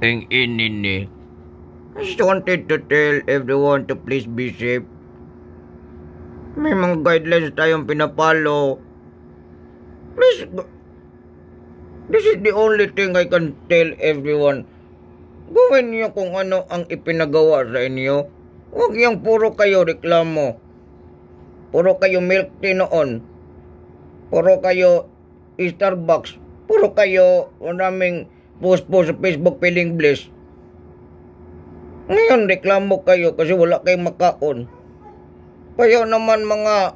thing in I just wanted to tell everyone to please be safe. May mga guidelines tayong pinapalo. Please, this is the only thing I can tell everyone. Gawin niyo kung ano ang ipinagawa sa inyo. Huwag yung puro kayo reklamo. Puro kayo milk tea noon. Puro kayo Starbucks. Puro kayo maraming post po sa Facebook Piling Bliss. Ngayon, reklamo kayo kasi wala kayong makaon. Kayo naman mga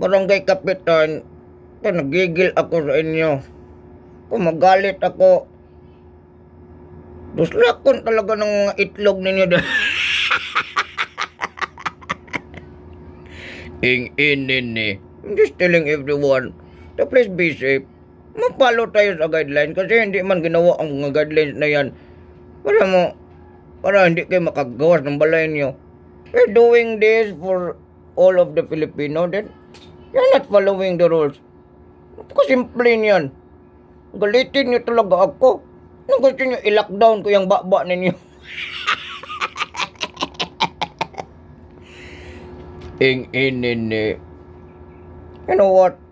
barangay kapitan, nagigil ako sa inyo. Kumagalit ako. Duslakon talaga ng mga itlog ninyo dahil. Ing-in-in I'm just telling everyone to please be safe mapalo tayo sa guideline kasi hindi man ginawa ang mga guidelines na yan para mo para hindi kayo makagawas ng balay nyo we're doing this for all of the Filipino then you're not following the rules simple niyan galitin nyo talaga ako nung gusto nyo i-lockdown ko yung baba ninyo ing in in you know what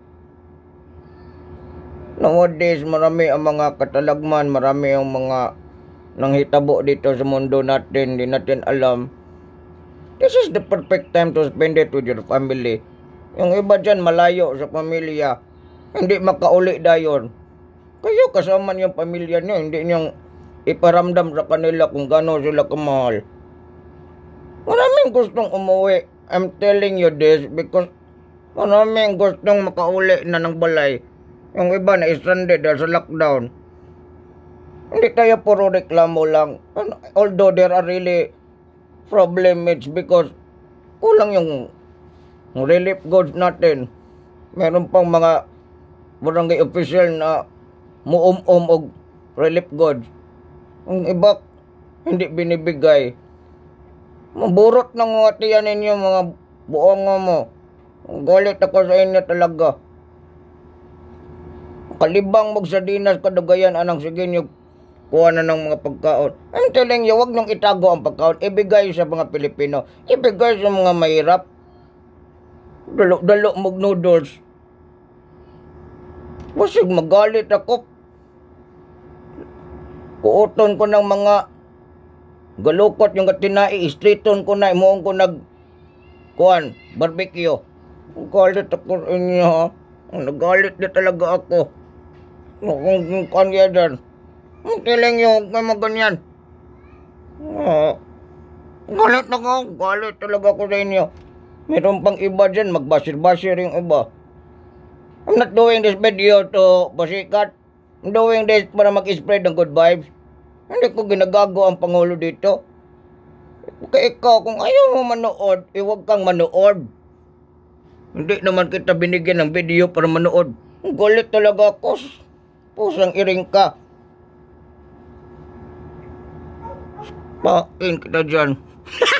Nowadays, marami ang mga katalagman, marami ang mga nanghitabo dito sa mundo natin, hindi natin alam. This is the perfect time to spend it with your family. Yung iba dyan, malayo sa pamilya. Hindi makauli dayon. Kayo kasama niyang pamilya niyo, hindi niyang iparamdam sa kanila kung gano'n sila kamahal. Maraming gustong umuwi. I'm telling you this because maraming gustong makauli na ng balay. Yung iba na stranded dahil sa lockdown. Hindi tayo puro reklamo lang. although there are really problem it's because kulang yung relief goods natin. Meron pang mga barangay official na muum-um og relief goods. Ang iba hindi binibigay. Maburot ng mga tiyan ninyo mga buong mo. Galit ako sa inyo talaga kalibang magsadinas kadugayan anang sige nyo kuha na ng mga pagkaon. I'm telling you, wag nang itago ang pagkaon. Ibigay sa mga Pilipino. Ibigay sa mga mahirap. Dalo, dalo mag noodles. Basig magalit ako. Kuoton ko ng mga galukot yung katinai. Istriton ko na. Imuong ko nag kuhan, barbecue. Galit ako sa inyo. Nagalit na talaga ako. Nakungkukan niya dyan. Munti lang yung huwag mo ganyan. Oh. Galit ako. Galit talaga ako sa inyo. Meron pang iba dyan. Magbasir-basir yung iba. I'm not doing this video to pasikat. I'm doing this para mag-spread ng good vibes. Hindi ko ginagago ang Pangulo dito. Kaya ikaw, kung ayaw mo manood, iwag eh, kang manood. Hindi naman kita binigyan ng video para manood. Galit talaga ako. Pusang iring ka. Pain kita dyan.